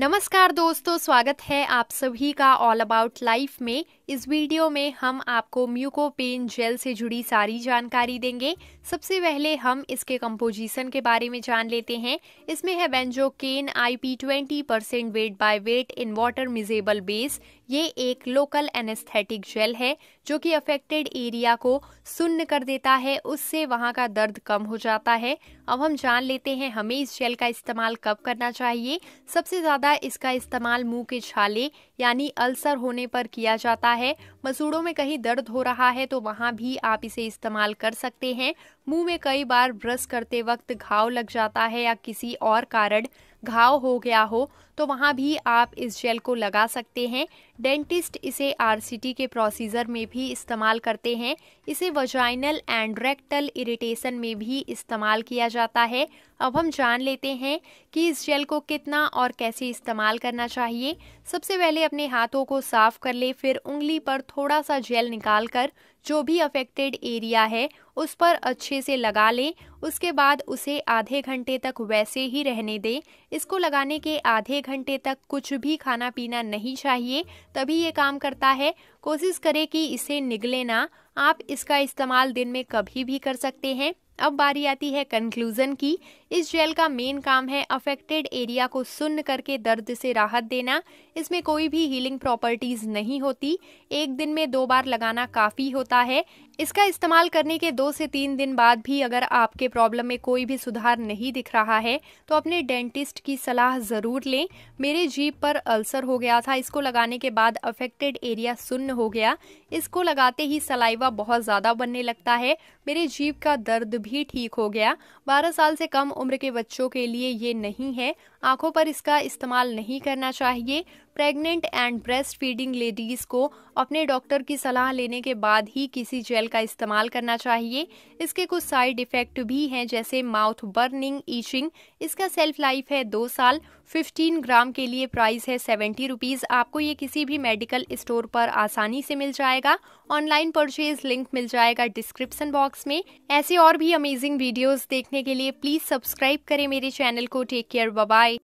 नमस्कार दोस्तों स्वागत है आप सभी का ऑल अबाउट लाइफ में इस वीडियो में हम आपको पेन जेल से जुड़ी सारी जानकारी देंगे सबसे पहले हम इसके कंपोजिशन के बारे में जान लेते हैं इसमें है benzocaine P twenty percent weight by weight in water miscible base ये एक लोकल एनेस्थेटिक जेल है जो कि अफेक्टेड एरिया को सुन्न कर देता है उससे वहाँ का दर्द कम हो जाता है अब हम जान लेते हैं हमें इस जेल का इस्तेमाल कब करना चाहिए सबसे ज़्यादा इसका इस्तेमाल मुंह के छाले यानी अल्सर होने पर किया जाता है मसूड़ों में कहीं दर्द हो रहा है तो वहाँ भी आप इसे इस्तेमाल कर सकते हैं मुंह में कई बार ब्रश करते वक्त घाव लग जाता है या किसी और कारण घाव हो गया हो तो वहाँ भी आप इस जेल को लगा सकते हैं डेंटिस्ट इसे आर के प्रोसीजर में भी इस्तेमाल करते हैं इसे वजाइनल एंड रेक्टल इरिटेशन में भी इस्तेमाल किया जाता है अब हम जान लेते हैं कि इस जेल को कितना और कैसे इस्तेमाल करना चाहिए सबसे पहले अपने हाथों को साफ कर ले फिर उंगली पर थोड़ा सा जेल निकाल कर जो भी अफेक्टेड एरिया है उस पर अच्छे से लगा लें उसके बाद उसे आधे घंटे तक वैसे ही रहने दें इसको लगाने के आधे घंटे तक कुछ भी खाना पीना नहीं चाहिए तभी ये काम करता है कोशिश करें कि इसे निगले ना आप इसका इस्तेमाल दिन में कभी भी कर सकते हैं अब बारी आती है कंक्लूज़न की इस जेल का मेन काम है अफेक्टेड एरिया को सुन्न करके दर्द से राहत देना इसमें कोई भी हीलिंग प्रॉपर्टीज नहीं होती एक दिन में दो बार लगाना काफ़ी होता है इसका इस्तेमाल करने के दो से तीन दिन बाद भी अगर आपके प्रॉब्लम में कोई भी सुधार नहीं दिख रहा है तो अपने डेंटिस्ट की सलाह ज़रूर लें मेरे जीप पर अल्सर हो गया था इसको लगाने के बाद अफेक्टेड एरिया सुन्न हो गया इसको लगाते ही सलाइवा बहुत ज़्यादा बनने लगता है मेरे जीप का दर्द भी ठीक हो गया बारह साल से कम उम्र के बच्चों के लिए ये नहीं है आंखों पर इसका इस्तेमाल नहीं करना चाहिए pregnant and breast feeding ladies को अपने डॉक्टर की सलाह लेने के बाद ही किसी जेल का इस्तेमाल करना चाहिए इसके कुछ साइड इफ़ेक्ट भी हैं जैसे माउथ बर्निंग ईचिंग इसका सेल्फ लाइफ है दो साल 15 ग्राम के लिए प्राइस है सेवेंटी रुपीज़ आपको ये किसी भी मेडिकल स्टोर पर आसानी से मिल जाएगा ऑनलाइन परचेज लिंक मिल जाएगा डिस्क्रिप्सन बॉक्स में ऐसे और भी अमेजिंग वीडियोस देखने के लिए प्लीज़ सब्सक्राइब करें मेरे चैनल को टेक केयर बाय